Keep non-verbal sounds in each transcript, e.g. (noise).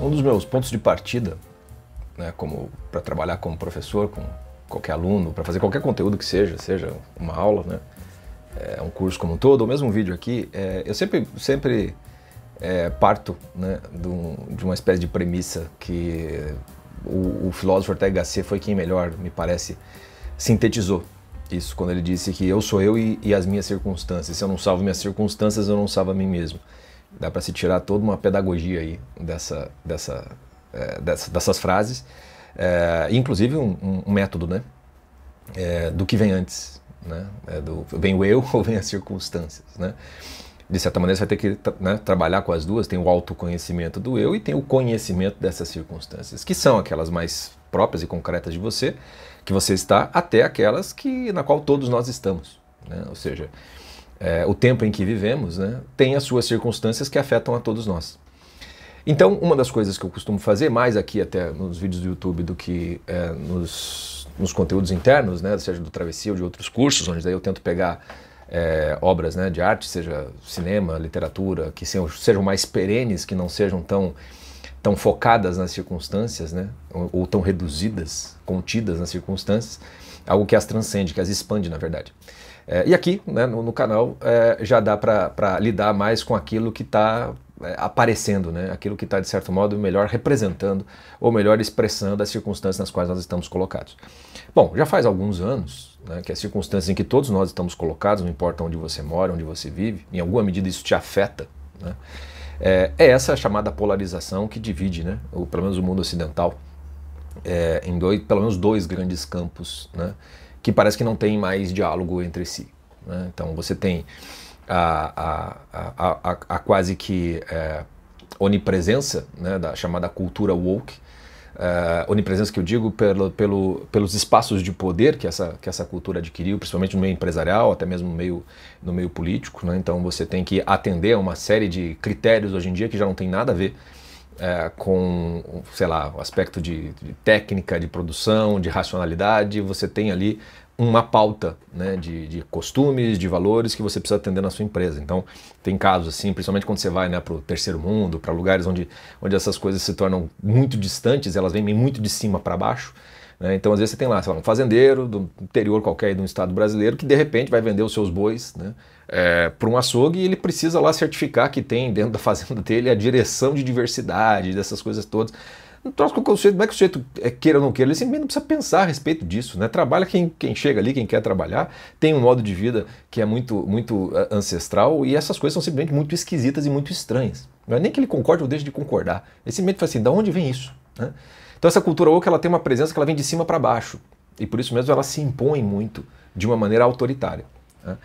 Um dos meus pontos de partida, né, como para trabalhar como professor, com qualquer aluno, para fazer qualquer conteúdo que seja, seja uma aula, né, é, um curso como um todo, ou mesmo um vídeo aqui, é, eu sempre, sempre é, parto né, de, uma espécie de premissa que o, o filósofo Ortega Gasset foi quem melhor, me parece, sintetizou isso quando ele disse que eu sou eu e, e as minhas circunstâncias. Se eu não salvo minhas circunstâncias, eu não salvo a mim mesmo. Dá para se tirar toda uma pedagogia aí dessa, dessa, é, dessas, dessas, frases. É, inclusive um, um, método, né? É, do que vem antes, né? É do, vem o eu (laughs) ou vem as circunstâncias, né? De certa maneira, você vai ter que né, trabalhar com as duas. Tem o autoconhecimento do eu e tem o conhecimento dessas circunstâncias, que são aquelas mais próprias e concretas de você, que você está, até aquelas que na qual todos nós estamos. Né? Ou seja, é, o tempo em que vivemos, né, tem as suas circunstâncias que afetam a todos nós. Então, uma das coisas que eu costumo fazer, mais aqui até nos vídeos do YouTube do que é, nos, nos, conteúdos internos, né, seja do Travessia ou de outros cursos, onde daí eu tento pegar é, obras né, de arte, seja cinema, literatura, que sejam, sejam mais perenes, que não sejam tão tão focadas nas circunstâncias, né? Ou, ou, tão reduzidas, contidas nas circunstâncias, algo que as transcende, que as expande, na verdade. É, e aqui, né, no, no canal, é, já dá para lidar mais com aquilo que está é, aparecendo, né, aquilo que está, de certo modo, melhor representando ou melhor expressando as circunstâncias nas quais nós estamos colocados. Bom, já faz alguns anos né, que as circunstâncias em que todos nós estamos colocados, não importa onde você mora, onde você vive, em alguma medida isso te afeta. Né, é, é essa chamada polarização que divide, né, o, pelo menos o mundo ocidental, é, em dois, pelo menos dois grandes campos, né, que parece que não tem mais diálogo entre si. Né? Então você tem a, a, a, a quase que é, onipresença né, da chamada cultura woke, é, onipresença que eu digo pelo, pelo, pelos espaços de poder que essa, que essa cultura adquiriu, principalmente no meio empresarial, até mesmo no meio, no meio político. Né? Então você tem que atender a uma série de critérios hoje em dia que já não tem nada a ver é, com, sei lá, o aspecto de, de, técnica, de produção, de racionalidade, você tem ali uma pauta né, de, de, costumes, de valores que você precisa atender na sua empresa. Então, tem casos assim, principalmente quando você vai né, para o terceiro mundo, para lugares onde, onde essas coisas se tornam muito distantes, elas vêm muito de cima para baixo. Né? Então, às vezes você tem lá, lá um fazendeiro do interior qualquer de um estado brasileiro que de repente vai vender os seus bois né, é, para um açougue e ele precisa lá certificar que tem dentro da fazenda (laughs) dele a direção de diversidade, dessas coisas todas um troço que o sujeito, não é que o sujeito é, queira ou não queira, ele simplesmente não precisa pensar a respeito disso, né? Trabalha quem, quem chega ali, quem quer trabalhar, tem um modo de vida que é muito, muito eh, ancestral e essas coisas são simplesmente muito esquisitas e muito estranhas. Não é nem que ele concorde ou deixe de concordar, ele simplesmente fala assim, da onde vem isso? Né? Então essa cultura ou que ela tem uma presença que ela vem de cima para baixo e por isso mesmo ela se impõe muito de uma maneira autoritária. Né?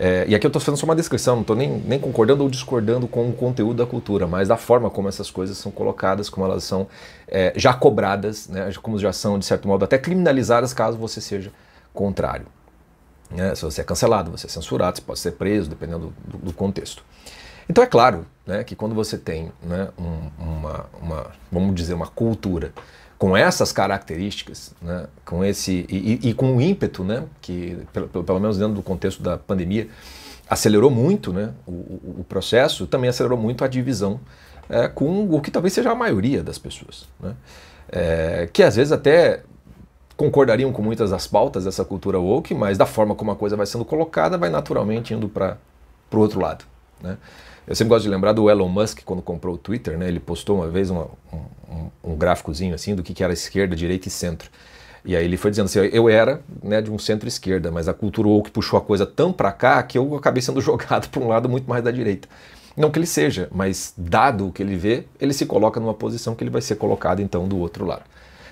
É, e aqui eu estou fazendo só uma descrição, não estou nem, nem, concordando ou discordando com o conteúdo da cultura, mas da forma como essas coisas são colocadas, como elas são é, já cobradas, né, como já são, de certo modo, até criminalizadas caso você seja contrário. Né? Se você é cancelado, você é censurado, você pode ser preso, dependendo do, do contexto. Então é claro né, que quando você tem né, um, uma, uma, vamos dizer, uma cultura com essas características, né, com esse e, e, com o ímpeto, né, que pelo, pelo, menos dentro do contexto da pandemia acelerou muito, né, o, o processo também acelerou muito a divisão é, com o que talvez seja a maioria das pessoas, né? é, que às vezes até concordariam com muitas das pautas dessa cultura woke, mas da forma como a coisa vai sendo colocada, vai naturalmente indo para o outro lado. Né? Eu sempre gosto de lembrar do Elon Musk quando comprou o Twitter, né? ele postou uma vez uma, um, um, gráficozinho assim do que, era esquerda, direita e centro. E aí ele foi dizendo assim, eu era né, de um centro-esquerda, mas a cultura woke puxou a coisa tão para cá que eu acabei sendo (laughs) jogado para um lado muito mais da direita. Não que ele seja, mas dado o que ele vê, ele se coloca numa posição que ele vai ser colocado então do outro lado.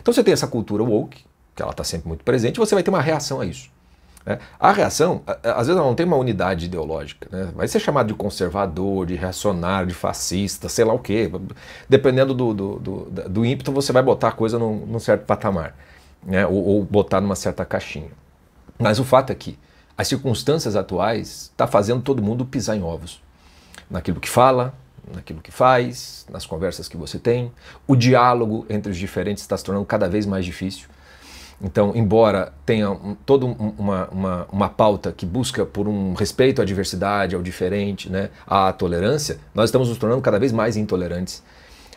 Então você tem essa cultura woke, que ela está sempre muito presente, você vai ter uma reação a isso. Né? A reação, às vezes, ela não tem uma unidade ideológica. Né? Vai ser chamado de conservador, de reacionário, de fascista, sei lá o quê. Dependendo do, do, do, do ímpeto, você vai botar a coisa num, num certo patamar, né? ou, ou, botar numa certa caixinha. Mas o fato é que as circunstâncias atuais estão tá fazendo todo mundo pisar em ovos naquilo que fala, naquilo que faz, nas conversas que você tem. O diálogo entre os diferentes está se tornando cada vez mais difícil. Então, embora tenha um, toda um, uma, uma, uma pauta que busca por um respeito à diversidade, ao diferente, né, à tolerância, nós estamos nos tornando cada vez mais intolerantes.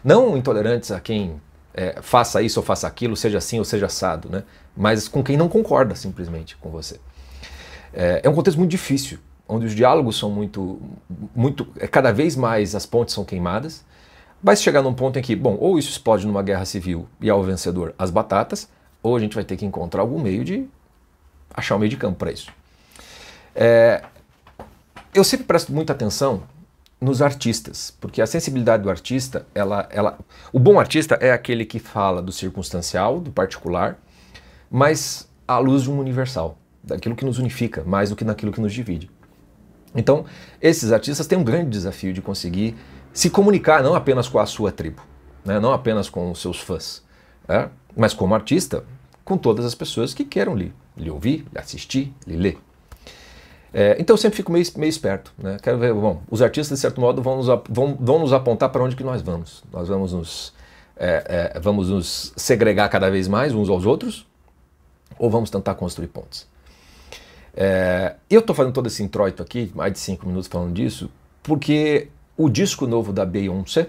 Não intolerantes a quem é, faça isso ou faça aquilo, seja assim ou seja assado, né? mas com quem não concorda simplesmente com você. É, é um contexto muito difícil onde os diálogos são muito, muito, é cada vez mais as pontes são queimadas, vai chegar num ponto em que, bom, ou isso explode numa guerra civil e ao vencedor as batatas, ou a gente vai ter que encontrar algum meio de achar um meio de campo para isso. É, eu sempre presto muita atenção nos artistas, porque a sensibilidade do artista, ela, ela, o bom artista é aquele que fala do circunstancial, do particular, mas à luz de um universal, daquilo que nos unifica, mais do que naquilo que nos divide. Então, esses artistas têm um grande desafio de conseguir se comunicar não apenas com a sua tribo, né? não apenas com os seus fãs, né, mas como artista, com todas as pessoas que queiram lhe, lhe ouvir, lhe assistir, lhe ler. É, então eu sempre fico meio, meio esperto. Né? Quero ver, bom, os artistas, de certo modo, vão nos, vão, vão nos apontar para onde que nós vamos. Nós vamos nos, é, é, vamos nos segregar cada vez mais uns aos outros ou vamos tentar construir pontes. É, eu estou fazendo todo esse introito aqui, mais de cinco minutos falando disso, porque o disco novo da Beyoncé,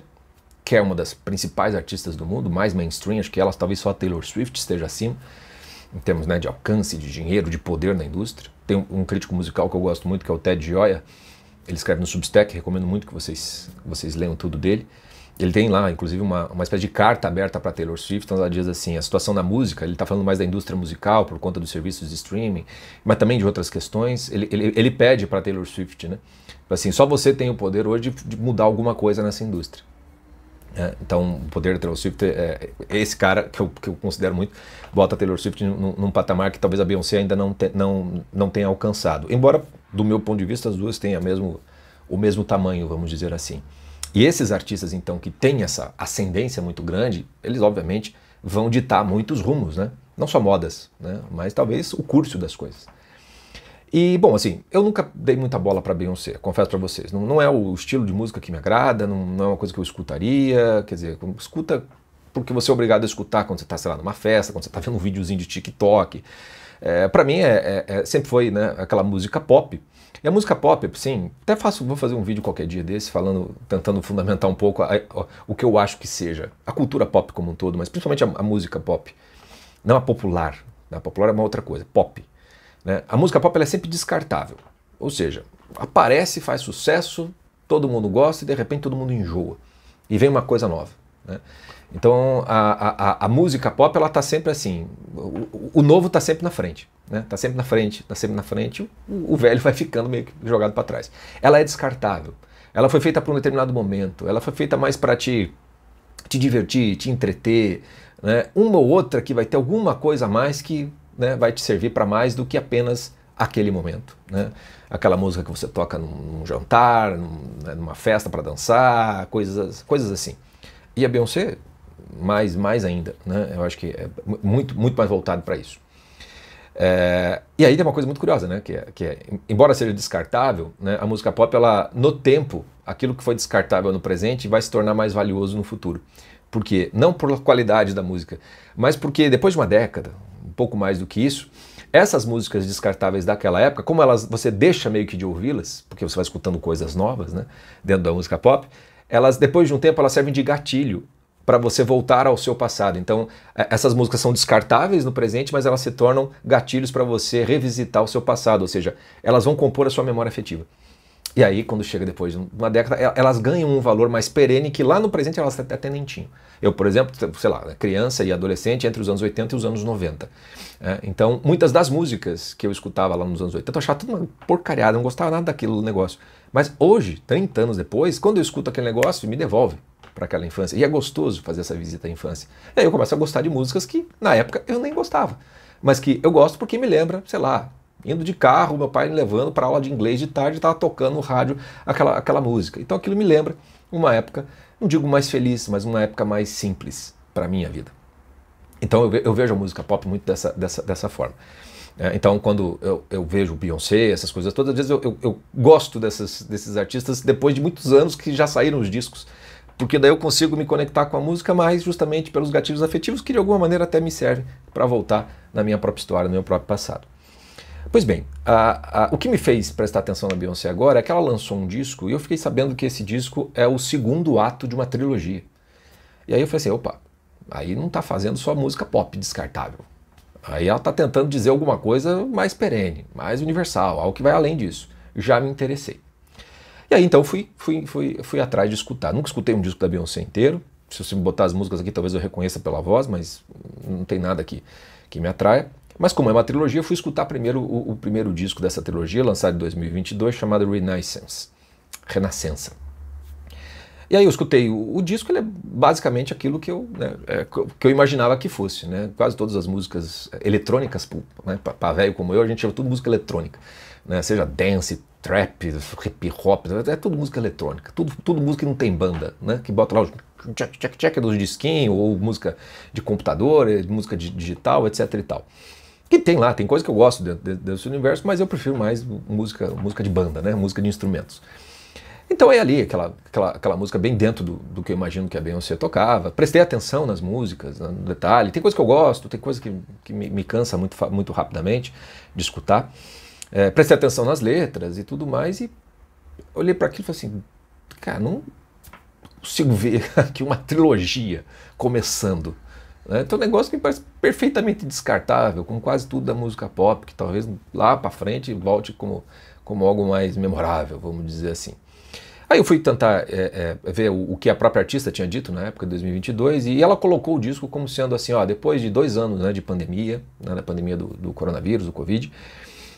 que é uma das principais artistas do mundo, mais mainstream, acho que ela talvez só a Taylor Swift esteja acima, em termos né, de alcance, de dinheiro, de poder na indústria. Tem um, um crítico musical que eu gosto muito, que é o Ted Gioia, ele escreve no Substack, recomendo muito que vocês, vocês leiam tudo dele. Ele tem lá, inclusive, uma, uma espécie de carta aberta para Taylor Swift, onde então ela diz assim: a situação da música, ele está falando mais da indústria musical por conta dos serviços de streaming, mas também de outras questões. Ele, ele, ele pede para Taylor Swift, né? Tipo assim, só você tem o poder hoje de, de mudar alguma coisa nessa indústria. É, então, o poder da Taylor Swift é, é esse cara que eu, que eu, considero muito, bota a Taylor Swift num, num patamar que talvez a Beyoncé ainda não, te, não, não tenha alcançado. Embora, do meu ponto de vista, as duas tenham mesmo, o mesmo tamanho, vamos dizer assim. E esses artistas, então, que têm essa ascendência muito grande, eles obviamente vão ditar muitos rumos, né? Não só modas, né? Mas talvez o curso das coisas. E, bom, assim, eu nunca dei muita bola para Beyoncé, confesso para vocês. Não, não, é o estilo de música que me agrada, não, não, é uma coisa que eu escutaria. Quer dizer, escuta porque você é obrigado a escutar quando você está, sei lá, numa festa, quando você está vendo um videozinho de TikTok. É, para mim, é, é, é, sempre foi né, aquela música pop. E a música pop, sim, até faço, vou fazer um vídeo qualquer dia desse falando, tentando fundamentar um pouco a, a, o que eu acho que seja a cultura pop como um todo, mas principalmente a, a música pop, não a popular. Né? A popular é uma outra coisa, pop. Né? A música pop é sempre descartável, ou seja, aparece, faz sucesso, todo mundo gosta e de repente todo mundo enjoa e vem uma coisa nova. Né? Então a, a, a, música pop ela tá sempre assim, o, o novo está sempre na frente, né? Tá sempre na frente, está sempre na frente, o, o, velho vai ficando meio que jogado para trás. Ela é descartável. Ela foi feita para um determinado momento. Ela foi feita mais para te te divertir, te entreter, né? Uma ou outra que vai ter alguma coisa a mais que né, vai te servir para mais do que apenas aquele momento, né? Aquela música que você toca num, jantar, num, né, numa festa para dançar, coisas, coisas assim. E a Beyoncé mais, mais ainda. Né? Eu acho que é muito, muito mais voltado para isso. É, e aí tem uma coisa muito curiosa, né? Que é, que é embora seja descartável, né, a música pop, ela, no tempo, aquilo que foi descartável no presente vai se tornar mais valioso no futuro. Por quê? Não por qualidade da música, mas porque depois de uma década, um pouco mais do que isso, essas músicas descartáveis daquela época, como elas você deixa meio que de ouvi-las, porque você vai escutando coisas novas, né, dentro da música pop, elas depois de um tempo elas servem de gatilho para você voltar ao seu passado. Então, é, essas músicas são descartáveis no presente, mas elas se tornam gatilhos para você revisitar o seu passado, ou seja, elas vão compor a sua memória afetiva. E aí, quando chega depois de uma década, elas ganham um valor mais perene que lá no presente elas até nem tinham. Eu, por exemplo, sei lá, criança e adolescente entre os anos 80 e os anos 90. É, né? então, muitas das músicas que eu escutava lá nos anos 80, eu achava tudo uma porcariada, não gostava nada daquilo negócio. Mas hoje, 30 anos depois, quando eu escuto aquele negócio, me devolve para aquela infância. E é gostoso fazer essa visita à infância. E aí eu começo a gostar de músicas que, na época, eu nem gostava. Mas que eu gosto porque me lembra, sei lá, indo de carro, meu pai me levando para aula de inglês de tarde, estava tocando no rádio aquela, aquela música. Então aquilo me lembra uma época, não digo mais feliz, mas uma época mais simples para minha vida. Então eu, vejo a música pop muito dessa, dessa, dessa forma. É, então, quando eu, eu, vejo Beyoncé, essas coisas todas, às vezes eu, eu, eu gosto dessas, desses artistas depois de muitos anos que já saíram os discos porque daí eu consigo me conectar com a música mais justamente pelos gatilhos afetivos que de alguma maneira até me servem para voltar na minha própria história, no meu próprio passado. Pois bem, a, a, o que me fez prestar atenção na Beyoncé agora é que ela lançou um disco e eu fiquei sabendo que esse disco é o segundo ato de uma trilogia. E aí eu falei assim, opa, aí não está fazendo só música pop descartável. Aí ela está tentando dizer alguma coisa mais perene, mais universal, algo que vai além disso. Já me interessei. E aí então fui, fui, fui, fui atrás de escutar. Nunca escutei um disco da Beyoncé inteiro. Se você botar as músicas aqui, talvez eu reconheça pela voz, mas não tem nada aqui que me atraia. Mas como é uma trilogia, fui escutar primeiro o, o primeiro disco dessa trilogia, lançado em 2022, chamado Renaissance. Renascença. E aí eu escutei o, o disco, ele é basicamente aquilo que eu, né, é, que eu imaginava que fosse. Né? Quase todas as músicas é, eletrônicas, né, para velho como eu, a gente chama tudo música eletrônica. Né? Seja dance, trap, hip hop, é tudo música eletrônica, tudo, tudo música que não tem banda, né? que bota lá o check, check, check é dos disquinhos, ou música de computador, é música de, digital, etc e tal. Que tem lá, tem coisa que eu gosto desse universo, mas eu prefiro mais música, música de banda, né? música de instrumentos. Então é ali aquela, aquela, aquela música bem dentro do, do que eu imagino que a Beyoncé tocava. Prestei atenção nas músicas, no detalhe. Tem coisa que eu gosto, tem coisa que, que me, me cansa muito, muito rapidamente de escutar. É, prestei atenção nas letras e tudo mais e olhei para aquilo e falei assim, cara, não consigo ver (laughs) aqui uma trilogia começando. Né? Então Então, um negócio que me parece perfeitamente descartável, como quase tudo da música pop, que talvez lá para frente volte como, como algo mais memorável, vamos dizer assim. Aí eu fui tentar é, é, ver o, o, que a própria artista tinha dito na época, de 2022, e ela colocou o disco como sendo assim, ó, depois de dois anos né, de pandemia, né, da pandemia do, do coronavírus, do Covid,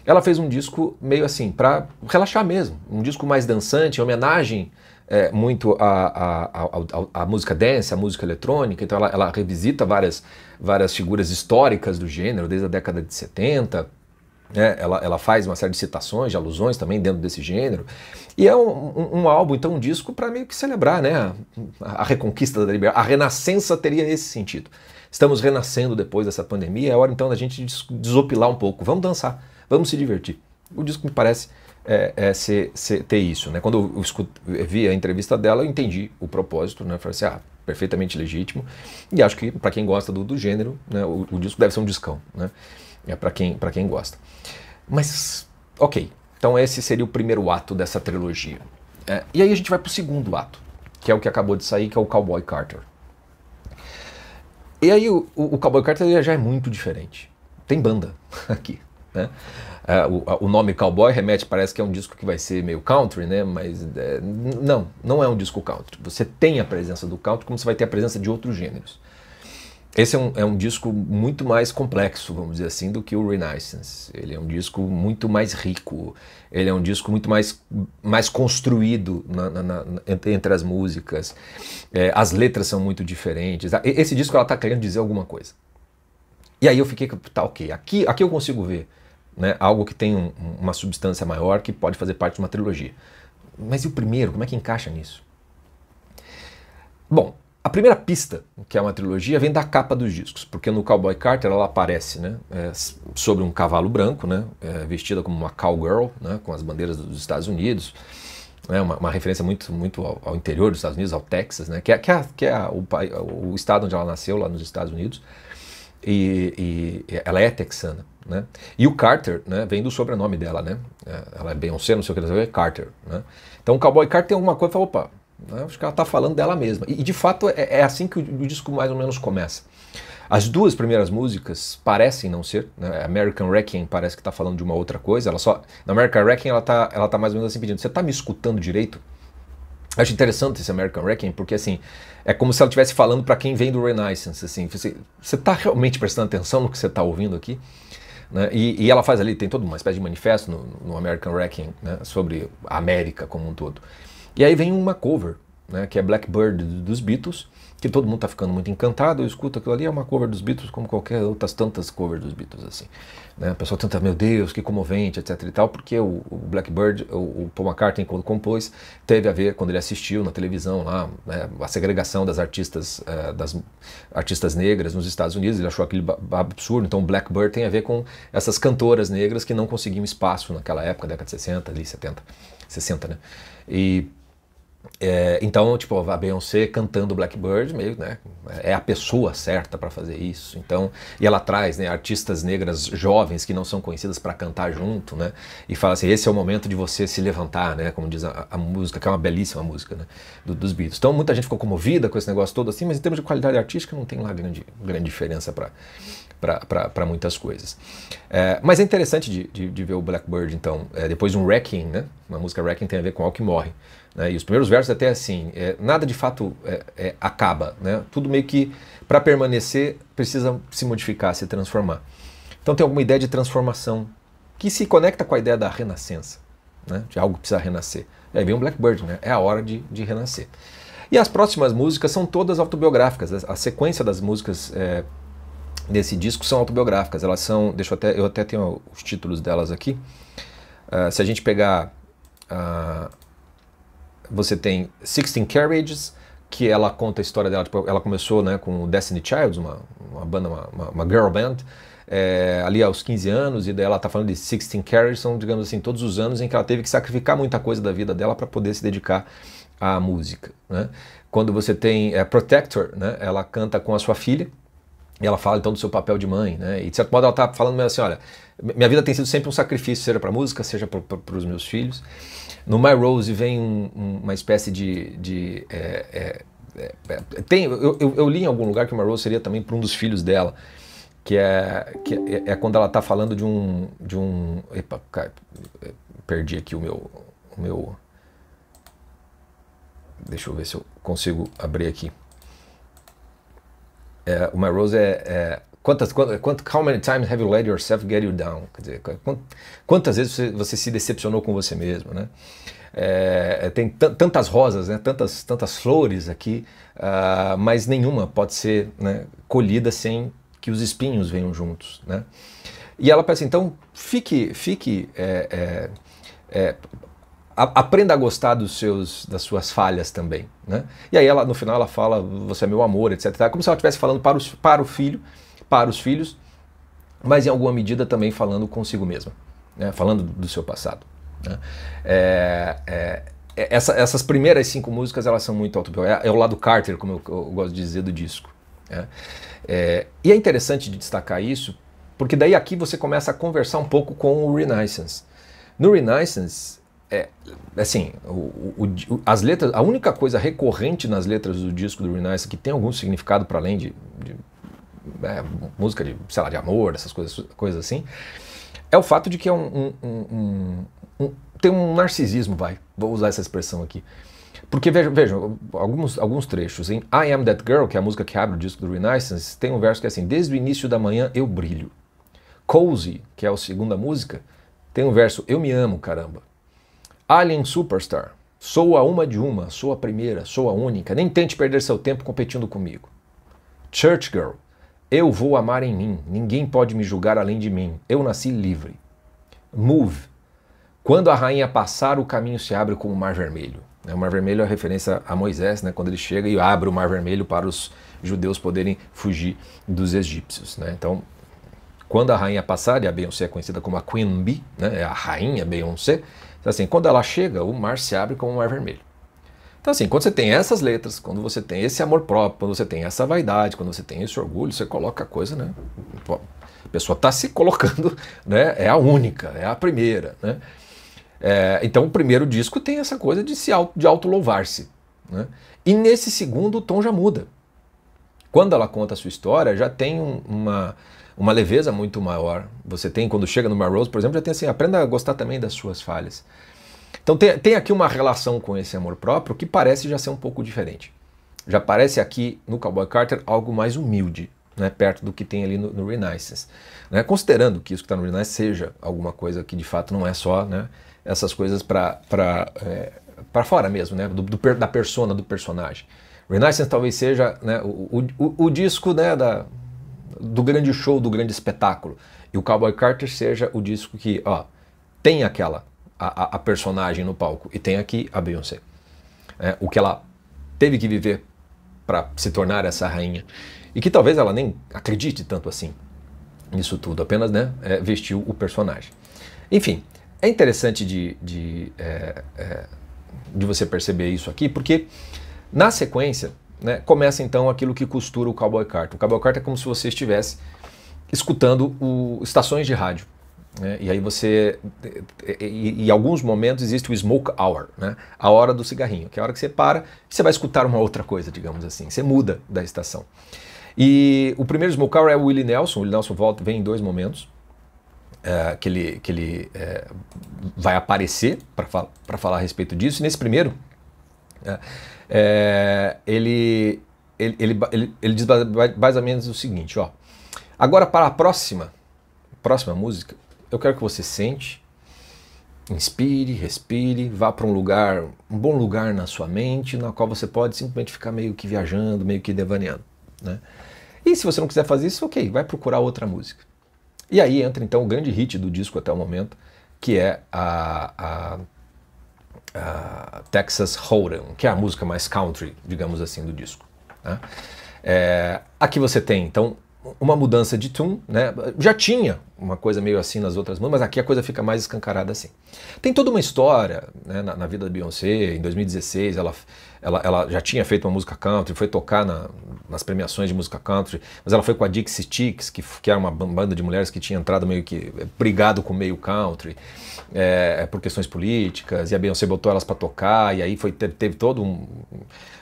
ela fez um disco meio assim, para relaxar mesmo, um disco mais dançante, em homenagem é, muito à música dance, à música eletrônica, então ela, ela revisita várias, várias figuras históricas do gênero, desde a década de 70, né? ela, ela faz uma série de citações, de alusões também dentro desse gênero. E é um, um, um álbum, então, um disco para meio que celebrar né, a, a reconquista da liberdade. A renascença teria esse sentido. Estamos renascendo depois dessa pandemia, é hora então da gente des desopilar um pouco. Vamos dançar, vamos se divertir. O disco me parece é, é, ser, ser, ter isso. Né? Quando eu, escuto, eu vi a entrevista dela, eu entendi o propósito. Né? Eu falei assim, ah, perfeitamente legítimo. E acho que para quem gosta do, do gênero, né, o, o disco deve ser um discão. Né? é para quem, para quem gosta. Mas, ok, então esse seria o primeiro ato dessa trilogia. É, e aí a gente vai para o segundo ato, que é o que acabou de sair, que é o Cowboy Carter. E aí o, o Cowboy Carter já é muito diferente. Tem banda (laughs) aqui, né? É, o, o, nome Cowboy remete, parece que é um disco que vai ser meio country, né? Mas é, não, não é um disco country. Você tem a presença do country como você vai ter a presença de outros gêneros. Esse é um, é um disco muito mais complexo, vamos dizer assim, do que o Renaissance. Ele é um disco muito mais rico, ele é um disco muito mais, mais construído na, na, na, entre as músicas. É, as letras são muito diferentes. Esse disco ela está querendo dizer alguma coisa. E aí eu fiquei, tá ok, aqui, aqui eu consigo ver né, algo que tem um, uma substância maior que pode fazer parte de uma trilogia. Mas e o primeiro? Como é que encaixa nisso? Bom, a primeira pista, que é uma trilogia, vem da capa dos discos, porque no Cowboy Carter ela aparece né, é, sobre um cavalo branco, né, é, vestida como uma cowgirl, né, com as bandeiras dos Estados Unidos, né, uma, uma referência muito, muito ao, ao, interior dos Estados Unidos, ao Texas, né, que é, que é, que é o, o, estado onde ela nasceu, lá nos Estados Unidos, e, e ela é texana. Né? E o Carter né, vem do sobrenome dela, né? É, ela é Beyoncé, não sei o que, ela é Carter. Né? Então o Cowboy Carter tem alguma coisa, fala, opa, né? Acho que ela está falando dela mesma. E, de fato é, é assim que o, o, disco mais ou menos começa. As duas primeiras músicas parecem não ser. Né? American Wrecking parece que está falando de uma outra coisa. Ela só, na American Wrecking ela está ela tá mais ou menos assim pedindo: você está me escutando direito? Acho interessante esse American Wrecking, porque assim, é como se ela estivesse falando para quem vem do Renaissance, assim, você está realmente prestando atenção no que você está ouvindo aqui? Né? E, e, ela faz ali, tem toda uma espécie de manifesto no, no American Wrecking, né? sobre a América como um todo. E aí vem uma cover, né, que é Blackbird dos Beatles, que todo mundo está ficando muito encantado, eu escuto aquilo ali, é uma cover dos Beatles como qualquer outras tantas covers dos Beatles, assim. Né? O pessoal tenta, meu Deus, que comovente, etc e tal, porque o, o Blackbird, o, o, Paul McCartney, quando compôs, teve a ver, quando ele assistiu na televisão lá, né, a segregação das artistas, eh, das artistas negras nos Estados Unidos, ele achou aquilo absurdo, então o Blackbird tem a ver com essas cantoras negras que não conseguiam espaço naquela época, década de 60 ali, 70, 60, né? E é, então, tipo, a Beyoncé cantando Blackbird, meio, né? É a pessoa certa para fazer isso. Então, e ela traz, né, artistas negras jovens que não são conhecidas para cantar junto, né? E fala assim, esse é o momento de você se levantar, né? Como diz a, a música, que é uma belíssima música, né? Do, dos Beatles. Então, muita gente ficou comovida com esse negócio todo assim, mas em termos de qualidade artística não tem lá grande, grande diferença para para muitas coisas. É, mas é interessante de, de, de, ver o Blackbird, então, é, depois de um Wrecking, né? Uma música Wrecking tem a ver com algo que morre. Né? E os primeiros versos é até assim, é, nada de fato é, é, acaba, né? Tudo meio que, para permanecer, precisa se modificar, se transformar. Então tem alguma ideia de transformação que se conecta com a ideia da renascença, né? De algo que precisa renascer. Aí vem o Blackbird, né? É a hora de, de renascer. E as próximas músicas são todas autobiográficas. A sequência das músicas desse disco são autobiográficas. Elas são, deixa eu até, eu até tenho os títulos delas aqui. Uh, se a gente pegar, uh, você tem Sixteen Carriages, que ela conta a história dela. Tipo, ela começou, né, com Destiny Childs uma, uma banda, uma, uma, uma girl band. É, ali aos 15 anos, e daí ela está falando de Sixteen Carriages, são, digamos assim, todos os anos em que ela teve que sacrificar muita coisa da vida dela para poder se dedicar à música. Né? Quando você tem é, Protector, né? ela canta com a sua filha, e ela fala então do seu papel de mãe, né? E de certo modo ela está falando assim: olha, minha vida tem sido sempre um sacrifício, seja para a música, seja para os meus filhos. No My Rose vem um, um, uma espécie de. de é, é, é, é, tem, eu, eu, eu, li em algum lugar que o My Rose seria também para um dos filhos dela, que é, que é, é quando ela está falando de um. De um epa, é, perdi aqui o meu, o meu. Deixa eu ver se eu consigo abrir aqui é, o My Rose é, é quantas, quantas, how many times have you let yourself get you down? Quer dizer, quantas vezes você, você se decepcionou com você mesmo, né? É, é tem tantas rosas, né? tantas, tantas flores aqui, uh, mas nenhuma pode ser né, colhida sem que os espinhos venham juntos. Né? E ela pensa, então, fique, fique é, é, é aprenda a gostar dos seus, das suas falhas também. Né? E aí ela, no final ela fala, você é meu amor, etc. Como se ela estivesse falando para, os, para o filho, para os filhos, mas em alguma medida também falando consigo mesma, né? falando do seu passado. Né? É, é, é essa, essas primeiras cinco músicas elas são muito autobiográficas, é, é o lado Carter, como eu, eu gosto de dizer, do disco. Né? É, e é interessante de destacar isso, porque daí aqui você começa a conversar um pouco com o Renaissance. No Renaissance, é, assim, o, o, as letras, a única coisa recorrente nas letras do disco do Renice que tem algum significado para além de, de é, música de, sei lá, de amor, essas coisas, coisas assim, é o fato de que é um, um, um, um tem um narcisismo, vai, vou usar essa expressão aqui. Porque vejam, vejam alguns, alguns trechos em I Am That Girl, que é a música que abre o disco do Renaissance, tem um verso que é assim: Desde o início da manhã eu brilho. Cozy, que é a segunda música, tem um verso: Eu me amo, caramba. Alien Superstar. Sou a uma de uma, sou a primeira, sou a única. Nem tente perder seu tempo competindo comigo. Church Girl. Eu vou amar em mim. Ninguém pode me julgar além de mim. Eu nasci livre. Move. Quando a rainha passar, o caminho se abre como o mar vermelho. Né, o mar vermelho é referência a Moisés, né? quando ele chega e abre o mar vermelho para os judeus poderem fugir dos egípcios. Né? Então, quando a rainha passar, e a Beyoncé é conhecida como a Queen Bee, né? é a rainha Beyoncé, então, assim, quando ela chega, o mar se abre como um mar vermelho. Então, assim, quando você tem essas letras, quando você tem esse amor próprio, quando você tem essa vaidade, quando você tem esse orgulho, você coloca a coisa, né? A pessoa está se colocando, (laughs) né? É a única, é a primeira, né? É, então, o primeiro disco tem essa coisa de se auto, de auto-louvar-se. Né? E nesse segundo, o tom já muda. Quando ela conta a sua história, já tem um, uma uma leveza muito maior. Você tem, quando chega no Melrose, por exemplo, já tem assim, aprenda a gostar também das suas falhas. Então tem, tem aqui uma relação com esse amor próprio que parece já ser um pouco diferente. Já parece aqui no Cowboy Carter algo mais humilde, né, perto do que tem ali no, no Renaissance. Né, considerando que isso que está no Renaissance seja alguma coisa que de fato não é só né, essas coisas para é, fora mesmo, né, do, do, da persona, do personagem. Renaissance talvez seja né, o, o, o disco né, da, do grande show, do grande espetáculo. E o Cowboy Carter seja o disco que, ó, tem aquela, a, a personagem no palco, e tem aqui a Beyoncé. É, o que ela teve que viver para se tornar essa rainha. E que talvez ela nem acredite tanto assim nisso tudo, apenas né, é, vestiu o personagem. Enfim, é interessante de, de, é, é de você perceber isso aqui, porque na sequência né, começa então aquilo que costura o cowboy carta. O cowboy carta é como se você estivesse escutando o, estações de rádio. Né? E aí você. E, em alguns momentos existe o smoke hour, né? a hora do cigarrinho, que é a hora que você para e você vai escutar uma outra coisa, digamos assim. Você muda da estação. E o primeiro smoke hour é o Willie Nelson. O Willie Nelson volta, vem em dois momentos. É, que ele, que ele é, vai aparecer para falar a respeito disso. E nesse primeiro, né, é, ele, ele, ele, ele, ele diz menos o seguinte, ó. Agora para a próxima, próxima música, eu quero que você sente, inspire, respire, vá para um lugar, um bom lugar na sua mente, na qual você pode simplesmente ficar meio que viajando, meio que devaneando, né? E se você não quiser fazer isso, ok, vai procurar outra música. E aí entra então o grande hit do disco até o momento, que é a, a ah, Texas Hold'em, que é a música mais country, digamos assim, do disco. Né? É, aqui você tem, então, uma mudança de tune, né? já tinha uma coisa meio assim nas outras músicas, mas aqui a coisa fica mais escancarada assim. Tem toda uma história né, na, na, vida da Beyoncé. Em 2016, ela, ela, ela, já tinha feito uma música country, foi tocar na, nas premiações de música country, mas ela foi com a Dixie Chicks, que, que era é uma banda de mulheres que tinha entrado meio que é, brigado com o meio country é, é, por questões políticas, e a Beyoncé botou elas para tocar, e aí foi, teve, teve todo um,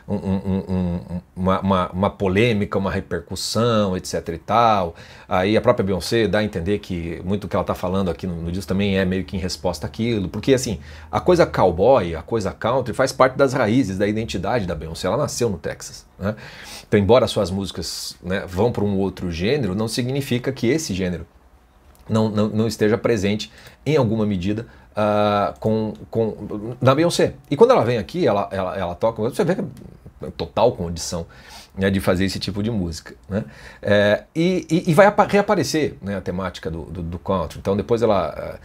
um, um, uma, uma, uma polêmica, uma repercussão, etc e tal. Aí a própria Beyoncé dá a entender que que muito que ela tá falando aqui no, no disco também é meio que em resposta àquilo, porque assim, a coisa cowboy, a coisa country faz parte das raízes da identidade da Beyoncé, ela nasceu no Texas, né? Então, embora suas músicas né, vão para um outro gênero, não significa que esse gênero não, não, não esteja presente em alguma medida uh, com, com, na Beyoncé. E quando ela vem aqui, ela, ela, ela toca, você vê que é total condição né, de fazer esse tipo de música. Né? É, e, e, vai reaparecer né, a temática do, do, do, country. Então depois ela.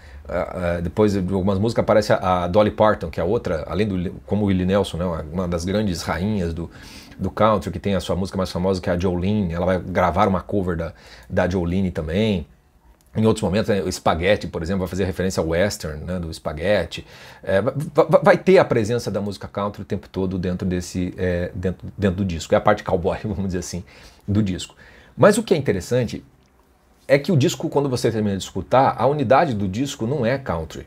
depois de algumas músicas aparece a, a, Dolly Parton, que é outra, além do como Willie Nelson, né, uma das grandes rainhas do, do country, que tem a sua música mais famosa, que é a Jolene. Ela vai gravar uma cover da, da Jolene também. Em outros momentos, né, o espaguete, por exemplo, vai fazer referência ao western, né, do espaguete. É, vai, vai, ter a presença da música country o tempo todo dentro desse, é, dentro, dentro do disco. É a parte cowboy, (laughs) vamos dizer assim, do disco. Mas o que é interessante é que o disco, quando você termina de escutar, a unidade do disco não é country.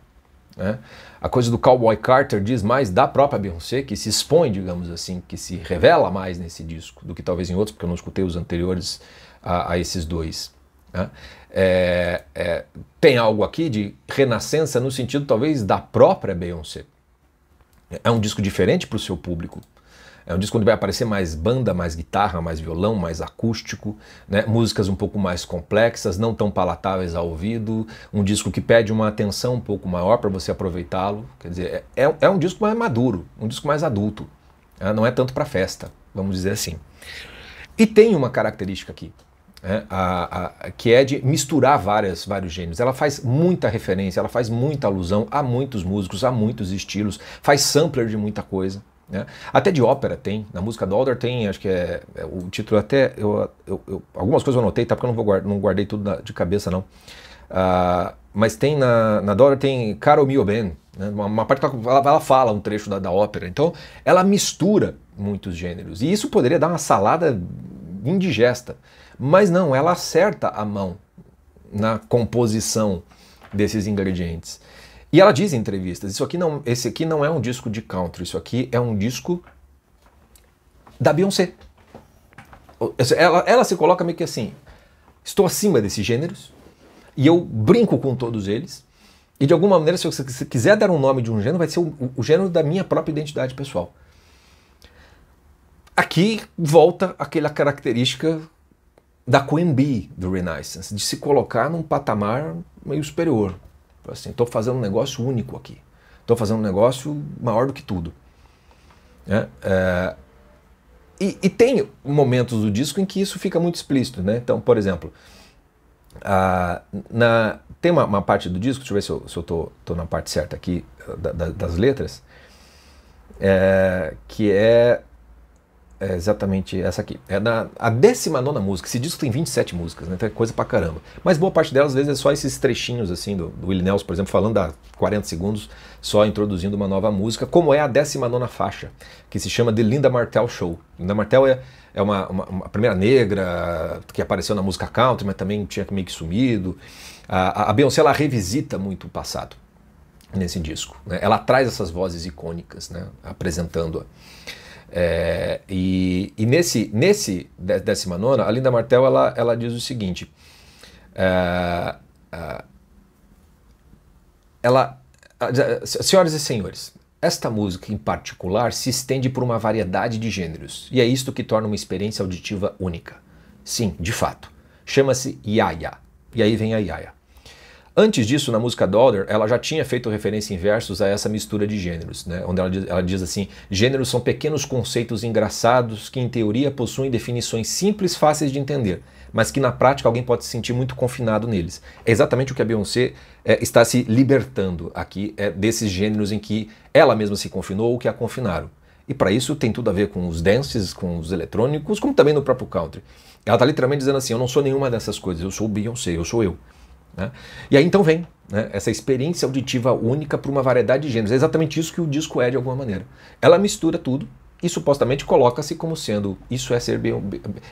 Né? A coisa do Cowboy Carter diz mais da própria Beyoncé, que se expõe, digamos assim, que se revela mais nesse disco do que talvez em outros, porque eu não escutei os anteriores a, a esses dois. Né? É, é, tem algo aqui de renascença no sentido talvez da própria Beyoncé. É um disco diferente para o seu público. É um disco onde vai aparecer mais banda, mais guitarra, mais violão, mais acústico, né? músicas um pouco mais complexas, não tão palatáveis ao ouvido, um disco que pede uma atenção um pouco maior para você aproveitá-lo. Quer dizer, é, é, é, um disco mais maduro, um disco mais adulto. Né? Não é tanto para festa, vamos dizer assim. E tem uma característica aqui, é, a, a, que é de misturar várias, vários gêneros. Ela faz muita referência, ela faz muita alusão a muitos músicos, a muitos estilos, faz sampler de muita coisa. Né? Até de ópera tem, na música do Alder tem, acho que é, é o título até, eu, eu, eu, algumas coisas eu anotei, tá? Porque eu não, vou guard, não guardei tudo na, de cabeça não. Uh, mas tem na, na Dora tem Carol Mio Ben, né? uma, uma, parte que ela, ela, fala um trecho da, da ópera, então ela mistura muitos gêneros e isso poderia dar uma salada indigesta. Mas não, ela acerta a mão na composição desses ingredientes. E ela diz em entrevistas, isso aqui não, esse aqui não é um disco de country, isso aqui é um disco da Beyoncé. Ela, ela se coloca meio que assim, estou acima desses gêneros e eu brinco com todos eles. E de alguma maneira, se você quiser dar um nome de um gênero, vai ser o, o gênero da minha própria identidade pessoal. Aqui volta aquela característica da Bee do Renaissance, de se colocar num patamar meio superior. Assim, estou fazendo um negócio único aqui. Estou fazendo um negócio maior do que tudo. É, é, e, e, tem momentos do disco em que isso fica muito explícito, né? Então, por exemplo, a, na, tem uma, uma, parte do disco, deixa eu ver se eu, se eu tô, tô na parte certa aqui da, da, das letras, é, que é é exatamente essa aqui. É na, a 19 música. Esse disco tem 27 músicas, né? Então é coisa pra caramba. Mas boa parte delas, às vezes, é só esses trechinhos, assim, do, do Willie Nelson, por exemplo, falando há 40 segundos, só introduzindo uma nova música, como é a 19 faixa, que se chama The Linda Martel Show. Linda Martel é, é uma, uma, uma primeira negra que apareceu na música country, mas também tinha meio que sumido. A, a Beyoncé, ela revisita muito o passado nesse disco. Né? Ela traz essas vozes icônicas, né? Apresentando-a. É, e, e, nesse, nesse 19, a Linda Martel ela, ela diz o seguinte: é, é, ela, senhoras e senhores, esta música em particular se estende por uma variedade de gêneros, e é isto que torna uma experiência auditiva única. Sim, de fato. Chama-se Yaya. E aí vem a Yaya. Antes disso, na música Dollar, ela já tinha feito referência em versos a essa mistura de gêneros, né? onde ela diz, ela diz assim: gêneros são pequenos conceitos engraçados que, em teoria, possuem definições simples, fáceis de entender, mas que na prática alguém pode se sentir muito confinado neles. É exatamente o que a Beyoncé é, está se libertando aqui é, desses gêneros em que ela mesma se confinou ou que a confinaram. E para isso tem tudo a ver com os dances, com os eletrônicos, como também no próprio country. Ela está literalmente dizendo assim: eu não sou nenhuma dessas coisas, eu sou Beyoncé, eu sou eu. Né? E aí então vem né, essa experiência auditiva única para uma variedade de gêneros. É exatamente isso que o disco é de alguma maneira. Ela mistura tudo e supostamente coloca-se como sendo isso é ser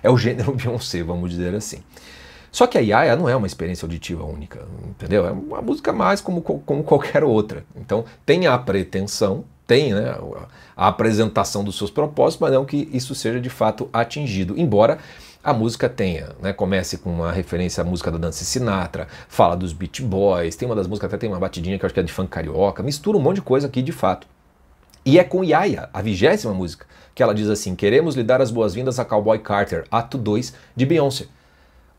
é o gênero (laughs) Beyoncé, vamos dizer assim. Só que a Yaya não é uma experiência auditiva única, entendeu? É uma música mais como, como qualquer outra. Então tem a pretensão, tem né, a apresentação dos seus propósitos, mas não que isso seja de fato atingido. Embora a música tenha, né? Comece com uma referência à música da Dança Sinatra, fala dos Beat Boys, tem uma das músicas até tem uma batidinha que eu acho que é de funk carioca, mistura um monte de coisa aqui de fato. E é com Yaya, a vigésima música, que ela diz assim: Queremos lhe dar as boas-vindas a Cowboy Carter, ato 2 de Beyoncé.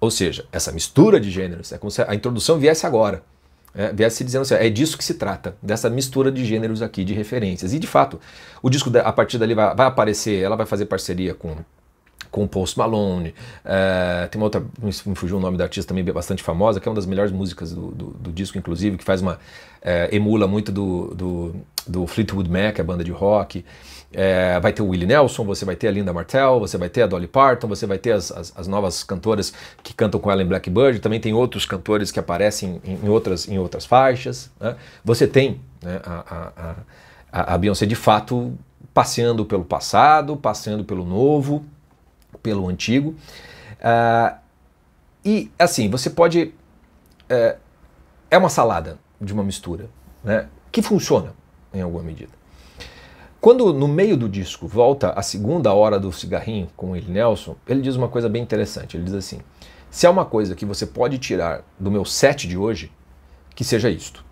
Ou seja, essa mistura de gêneros, é como se a introdução viesse agora. É, viesse dizendo assim, é disso que se trata, dessa mistura de gêneros aqui, de referências. E de fato, o disco a partir dali vai, vai aparecer, ela vai fazer parceria com com o Post Malone. Eh, tem uma outra, me fugiu o nome da artista também bastante famosa, que é uma das melhores músicas do, do, do disco, inclusive, que faz uma. Eh, emula muito do, do, do, Fleetwood Mac, a banda de rock. Eh, vai ter o Willie Nelson, você vai ter a Linda Martel, você vai ter a Dolly Parton, você vai ter as, as, as novas cantoras que cantam com ela em Blackbird. Também tem outros cantores que aparecem em, em outras, em outras faixas. Né? Você tem né, a, a, a, a Beyoncé de fato passeando pelo passado, passeando pelo novo, pelo antigo. Uh, e assim, você pode. Uh, é uma salada de uma mistura, né? Que funciona em alguma medida. Quando no meio do disco volta a segunda hora do cigarrinho com ele Nelson, ele diz uma coisa bem interessante. Ele diz assim: se há uma coisa que você pode tirar do meu set de hoje, que seja isto.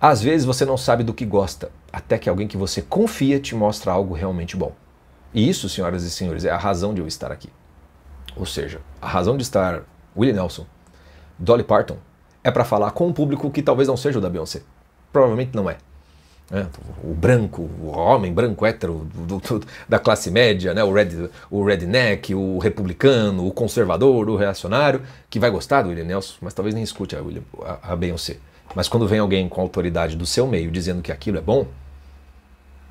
Às vezes você não sabe do que gosta, até que alguém que você confia te mostra algo realmente bom. E isso, senhoras e senhores, é a razão de eu estar aqui. Ou seja, a razão de estar Willie Nelson, Dolly Parton, é para falar com um público que talvez não seja o da Beyoncé. Provavelmente não é. É, o branco, o homem branco hétero do, do, da classe média, né? o, red, o redneck, o republicano, o conservador, o reacionário, que vai gostar do Willie Nelson, mas talvez nem escute a, a, a Beyoncé. Mas quando vem alguém com autoridade do seu meio dizendo que aquilo é bom,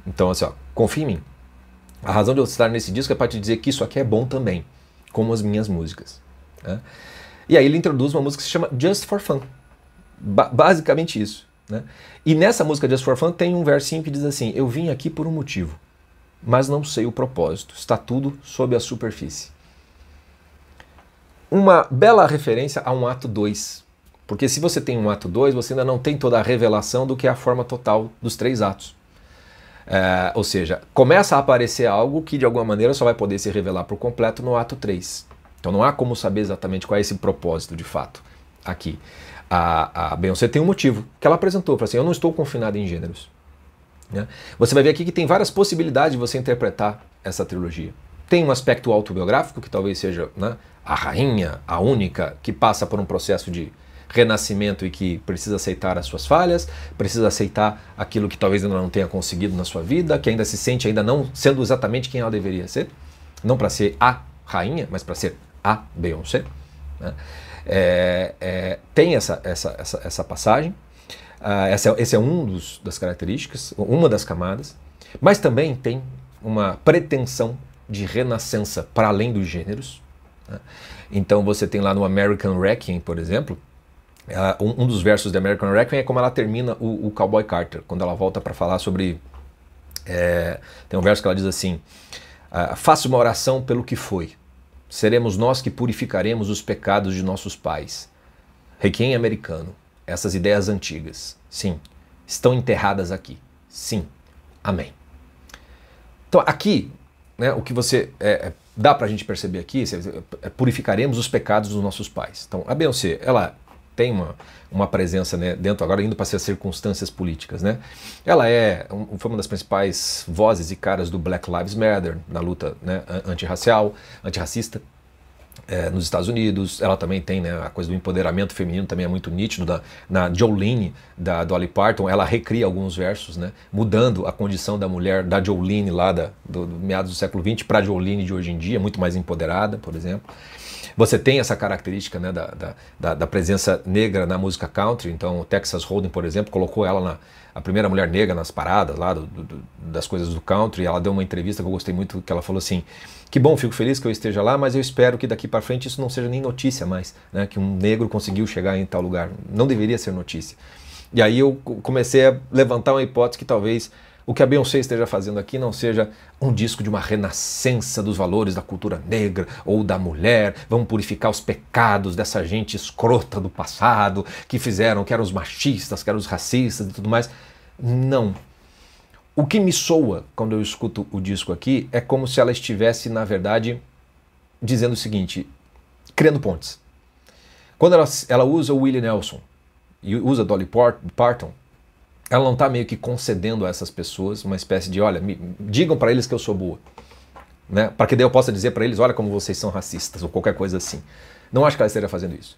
então assim, ó, confia em mim, a razão de eu estar nesse disco é para te dizer que isso aqui é bom também, como as minhas músicas. Né? E aí ele introduz uma música que se chama Just for Fun. Ba basicamente isso. Né? E nessa música Just for Fun tem um versinho que diz assim: Eu vim aqui por um motivo, mas não sei o propósito, está tudo sob a superfície. Uma bela referência a um ato 2. Porque se você tem um ato 2, você ainda não tem toda a revelação do que é a forma total dos três atos. É, ou seja, começa a aparecer algo que de alguma maneira só vai poder se revelar por completo no ato 3. Então não há como saber exatamente qual é esse propósito de fato aqui. A, a Beyoncé tem um motivo que ela apresentou, para assim, eu não estou confinada em gêneros. Né? Você vai ver aqui que tem várias possibilidades de você interpretar essa trilogia. Tem um aspecto autobiográfico, que talvez seja né, a rainha, a única, que passa por um processo de renascimento e que precisa aceitar as suas falhas, precisa aceitar aquilo que talvez ainda não tenha conseguido na sua vida, que ainda se sente ainda não sendo exatamente quem ela deveria ser, não para ser a rainha, mas para ser a Beyoncé. Né? É, é, tem essa, essa, essa, essa passagem, uh, essa, esse é um dos, das características, uma das camadas, mas também tem uma pretensão de renascença para além dos gêneros. Né? Então você tem lá no American Wrecking, por exemplo, Uh, um, um, dos versos de American Requiem é como ela termina o, o Cowboy Carter, quando ela volta para falar sobre. É, tem um verso que ela diz assim: uh, Faça uma oração pelo que foi. Seremos nós que purificaremos os pecados de nossos pais. Requiem americano. Essas ideias antigas. Sim. Estão enterradas aqui. Sim. Amém. Então, aqui, né, o que você é, é dá para a gente perceber aqui, é, purificaremos os pecados dos nossos pais. Então, a Beyoncé, ela tem uma, uma presença né, dentro, agora indo para as circunstâncias políticas. Né? Ela é, um, foi uma das principais vozes e caras do Black Lives Matter, na luta né, antirracial, antirracista. É, nos Estados Unidos, ela também tem né, a coisa do empoderamento feminino, também é muito nítido. Da, na Jolene, da Dolly Parton, ela recria alguns versos, né, mudando a condição da mulher, da Jolene lá da, do, do meados do século XX para a Jolene de hoje em dia, muito mais empoderada, por exemplo. Você tem essa característica né, da, da, da, presença negra na música country, então o Texas Hold'em, por exemplo, colocou ela na a primeira mulher negra nas paradas lá do, do, das coisas do country. Ela deu uma entrevista que eu gostei muito, que ela falou assim: que bom, fico feliz que eu esteja lá, mas eu espero que daqui para frente isso não seja nem notícia mais, né, que um negro conseguiu chegar em tal lugar. Não deveria ser notícia. E aí eu comecei a levantar uma hipótese que talvez o que a Beyoncé esteja fazendo aqui não seja um disco de uma renascença dos valores da cultura negra ou da mulher, vamos purificar os pecados dessa gente escrota do passado que fizeram, que eram os machistas, que eram os racistas e tudo mais. Não. O que me soa quando eu escuto o disco aqui é como se ela estivesse, na verdade, dizendo o seguinte: criando pontes. Quando ela, ela usa o Willie Nelson e usa Dolly Parton, ela não está meio que concedendo a essas pessoas uma espécie de, olha, me, digam para eles que eu sou boa. Né? Para que daí eu possa dizer para eles, olha como vocês são racistas ou qualquer coisa assim. Não acho que ela esteja fazendo isso.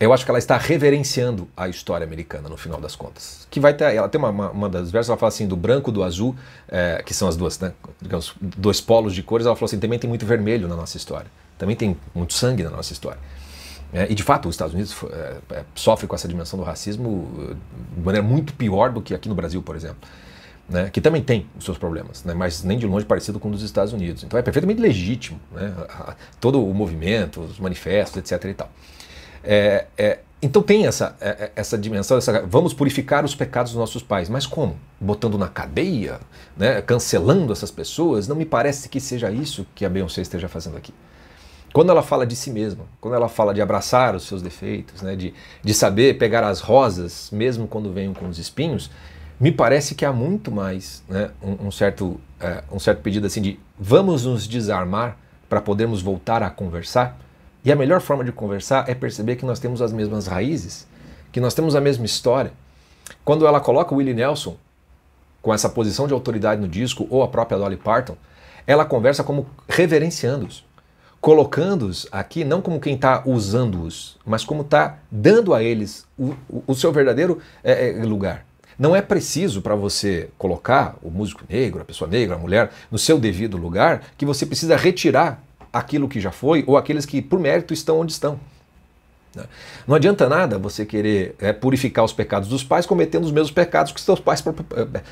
Eu acho que ela está reverenciando a história americana, no final das contas. Que vai ter, ela tem uma, uma, uma das versos, ela fala assim, do branco, do azul, é, que são as duas, né, digamos, dois polos de cores, ela falou assim, também tem muito vermelho na nossa história. Também tem muito sangue na nossa história. É, e de fato, os Estados Unidos é, é com essa dimensão do racismo uh, de maneira muito pior do que aqui no Brasil, por exemplo. Né? que também tem os seus problemas, né? mas nem de longe parecido com um dos Estados Unidos. Então é perfeitamente legítimo né? todo o movimento, os manifestos, etc. E tal. É, é, então tem essa, é, é, essa dimensão, essa, vamos purificar os pecados dos nossos pais, mas como? Botando na cadeia, né, cancelando essas pessoas? Não me parece que seja isso que a Beyoncé esteja fazendo aqui. Quando ela fala de si mesma, quando ela fala de abraçar os seus defeitos, né, de, de saber pegar as rosas, mesmo quando venham com os espinhos, me parece que há muito mais né, um, um certo, é, um certo pedido assim de vamos nos desarmar para podermos voltar a conversar. E a melhor forma de conversar é perceber que nós temos as mesmas raízes, que nós temos a mesma história. Quando ela coloca o Willie Nelson com essa posição de autoridade no disco, ou a própria Dolly Parton, ela conversa como reverenciando-os colocando-os aqui não como quem está usando-os, mas como está dando a eles o, o, o seu verdadeiro é, lugar. Não é preciso para você colocar o músico negro, a pessoa negra, a mulher, no seu devido lugar, que você precisa retirar aquilo que já foi ou aqueles que, por mérito, estão onde estão. Né? Não adianta nada você querer é, purificar os pecados dos pais cometendo os mesmos pecados que seus pais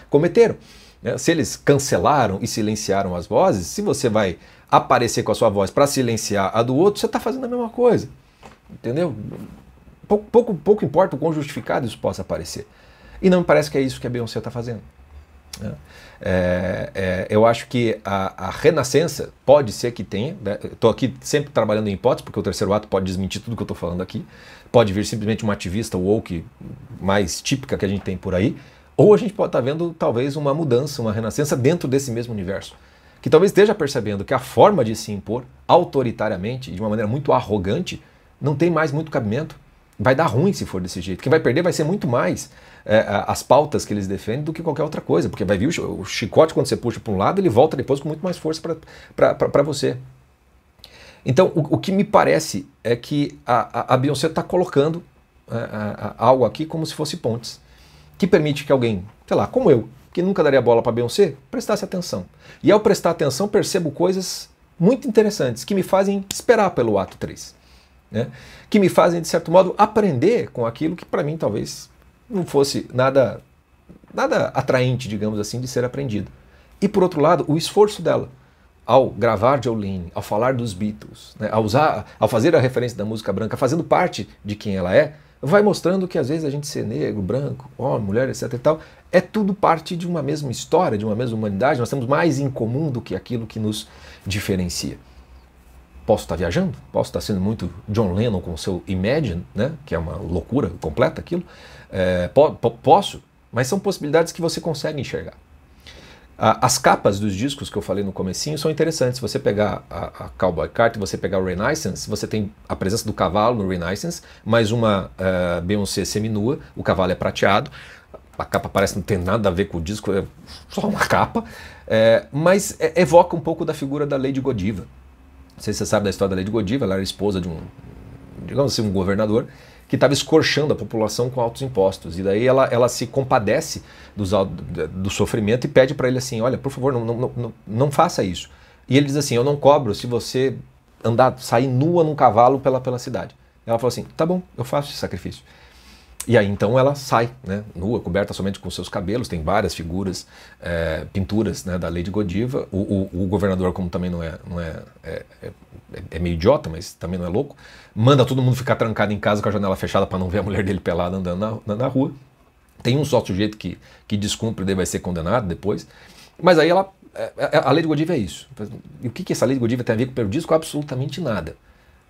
cometeram. Né? Se eles cancelaram e silenciaram as vozes, se você vai aparecer com a sua voz para silenciar a do outro, você está fazendo a mesma coisa. Entendeu? Pouco, pouco, pouco importa o quão justificado isso possa parecer. E não me parece que é isso que a Beyoncé está fazendo. Né? É, é, eu acho que a, a, renascença pode ser que tenha. Estou né? aqui sempre trabalhando em hipótese, porque o terceiro ato pode desmentir tudo que eu estou falando aqui. Pode vir simplesmente uma ativista woke mais típica que a gente tem por aí. Ou a gente pode estar tá vendo talvez uma mudança, uma renascença dentro desse mesmo universo que talvez esteja percebendo que a forma de se impor autoritariamente, de uma maneira muito arrogante, não tem mais muito cabimento. Vai dar ruim se for desse jeito. Quem vai perder vai ser muito mais é, as pautas que eles defendem do que qualquer outra coisa, porque vai vir o chicote quando você puxa para um lado, ele volta depois com muito mais força para você. Então, o, o, que me parece é que a, a Beyoncé está colocando é, a, a, algo aqui como se fosse pontes, que permite que alguém, sei lá, como eu, que nunca daria bola para Beyoncé, prestasse atenção. E ao prestar atenção, percebo coisas muito interessantes que me fazem esperar pelo ato 3. Né? Que me fazem, de certo modo, aprender com aquilo que para mim talvez não fosse nada, nada atraente, digamos assim, de ser aprendido. E por outro lado, o esforço dela ao gravar Jolene, ao falar dos Beatles, né? ao, usar, ao fazer a referência da música branca, fazendo parte de quem ela é, vai mostrando que às vezes a gente ser negro, branco, homem, mulher, etc e tal, é tudo parte de uma mesma história, de uma mesma humanidade, nós temos mais em comum do que aquilo que nos diferencia. Posso estar viajando, posso estar sendo muito John Lennon com o seu Imagine, né, que é uma loucura completa aquilo, é, po po posso, mas são possibilidades que você consegue enxergar as capas dos discos que eu falei no comecinho são interessantes. Se você pegar a, a Cowboy Carter, você pegar o Renaissance, você tem a presença do cavalo no Renaissance, mais uma uh, Beyoncé seminua, o cavalo é prateado. A capa parece não ter nada a ver com o disco, é só uma capa, é, mas é, evoca um pouco da figura da Lady Godiva. Não sei se você sabe da história da Lady Godiva, ela era esposa de um, digamos assim, um governador, que estava escorchando a população com altos impostos. E daí ela, ela se compadece do sofrimento e pede para ele assim: olha, por favor, não, não, não, não faça isso. E ele diz assim: eu não cobro se você andar, sair nua num cavalo pela, pela cidade. Ela falou assim: tá bom, eu faço esse sacrifício. E aí então ela sai, né, nua, coberta somente com seus cabelos, tem várias figuras, é, pinturas né, da Lady Godiva. O, o, o, governador, como também não é, não é, é, é é, é meio idiota, mas também não é louco, manda todo mundo ficar trancado em casa com a janela fechada para não ver a mulher dele pelada andando na, na, rua. Tem um só sujeito que, que descumpre, e vai ser condenado depois. Mas aí ela, é, é, a lei de Godiva é isso. E o que, que essa lei de Godiva tem a ver com o primeiro disco? Absolutamente nada.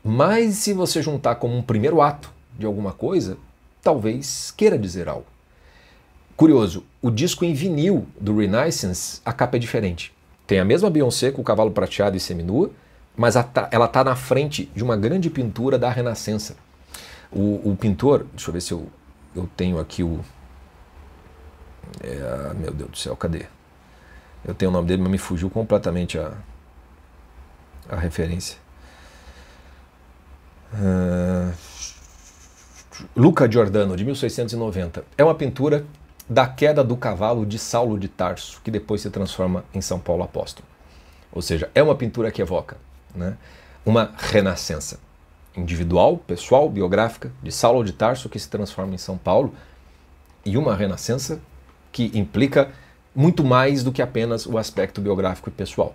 Mas se você juntar como um primeiro ato de alguma coisa, talvez queira dizer algo. Curioso, o disco em vinil do Renaissance, a capa é diferente. Tem a mesma Beyoncé com o cavalo prateado e seminua, mas ela está na frente de uma grande pintura da Renascença. O, o, pintor, deixa eu ver se eu, eu tenho aqui o. É, meu Deus do céu, cadê? Eu tenho o nome dele, mas me fugiu completamente a, a referência. Uh, Luca Giordano, de 1690. É uma pintura da queda do cavalo de Saulo de Tarso, que depois se transforma em São Paulo Apóstolo. Ou seja, é uma pintura que evoca né? uma renascença individual, pessoal, biográfica de Saulo de Tarso que se transforma em São Paulo e uma renascença que implica muito mais do que apenas o aspecto biográfico e pessoal.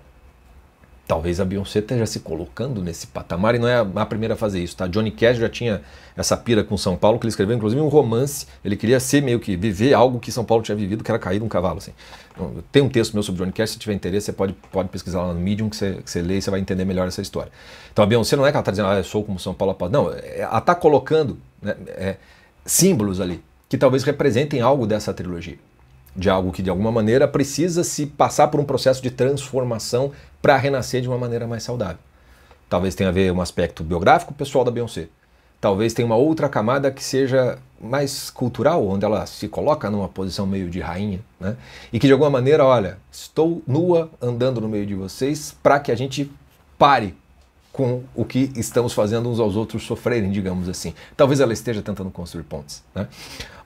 Talvez a Beyoncé esteja se colocando nesse patamar e não é a primeira a fazer isso, tá? Johnny Cash já tinha essa pira com São Paulo, que ele escreveu inclusive um romance, ele queria ser meio que viver algo que São Paulo tinha vivido, que era cair de um cavalo, assim. Então, Tem um texto meu sobre Johnny Cash, se tiver interesse, você pode, pode pesquisar lá no Medium, que você, que você lê e você vai entender melhor essa história. Então a Beyoncé não é que ela está dizendo, ah, eu sou como São Paulo, não, é, ela está colocando né, é, símbolos ali, que talvez representem algo dessa trilogia de algo que de alguma maneira precisa se passar por um processo de transformação para renascer de uma maneira mais saudável. Talvez tenha a ver um aspecto biográfico pessoal da Beyoncé. Talvez tenha uma outra camada que seja mais cultural, onde ela se coloca numa posição meio de rainha, né? E que de alguma maneira, olha, estou nua andando no meio de vocês para que a gente pare com o que estamos fazendo uns aos outros sofrerem, digamos assim. Talvez ela esteja tentando construir pontes, né?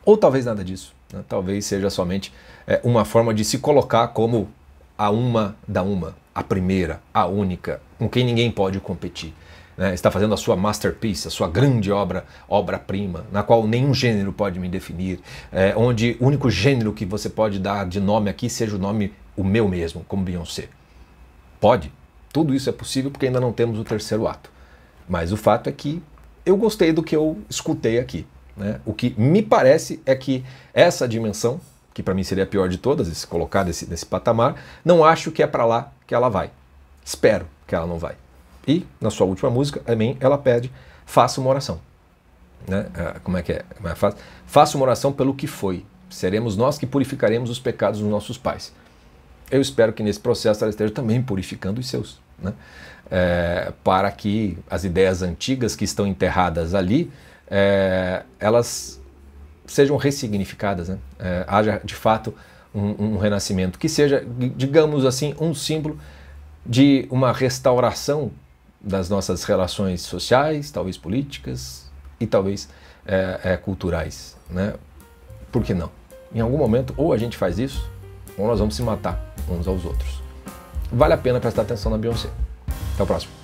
Ou talvez nada disso. Né? Talvez seja somente é, uma forma de se colocar como a uma da uma, a primeira, a única, com quem ninguém pode competir. Né? Está fazendo a sua masterpiece, a sua grande obra, obra-prima, na qual nenhum gênero pode me definir, é, onde o único gênero que você pode dar de nome aqui seja o nome o meu mesmo, como Beyoncé. Pode, tudo isso é possível porque ainda não temos o terceiro ato. Mas o fato é que eu gostei do que eu escutei aqui. Né? O que me parece é que essa dimensão, que para mim seria a pior de todas, se colocar nesse, nesse patamar, não acho que é para lá que ela vai. Espero que ela não vai. E, na sua última música, também ela pede: faça uma oração. Né? Ah, como é que é? é faça uma oração pelo que foi. Seremos nós que purificaremos os pecados dos nossos pais. Eu espero que nesse processo ela esteja também purificando os seus. Né? É, para que as ideias antigas que estão enterradas ali é, elas sejam ressignificadas, né? é, haja de fato um, um renascimento, que seja, digamos assim, um símbolo de uma restauração das nossas relações sociais, talvez políticas e talvez é, é, culturais. Né? Por que não? Em algum momento, ou a gente faz isso, ou nós vamos se matar uns aos outros. Vale a pena prestar atenção na Beyoncé. Até o próximo.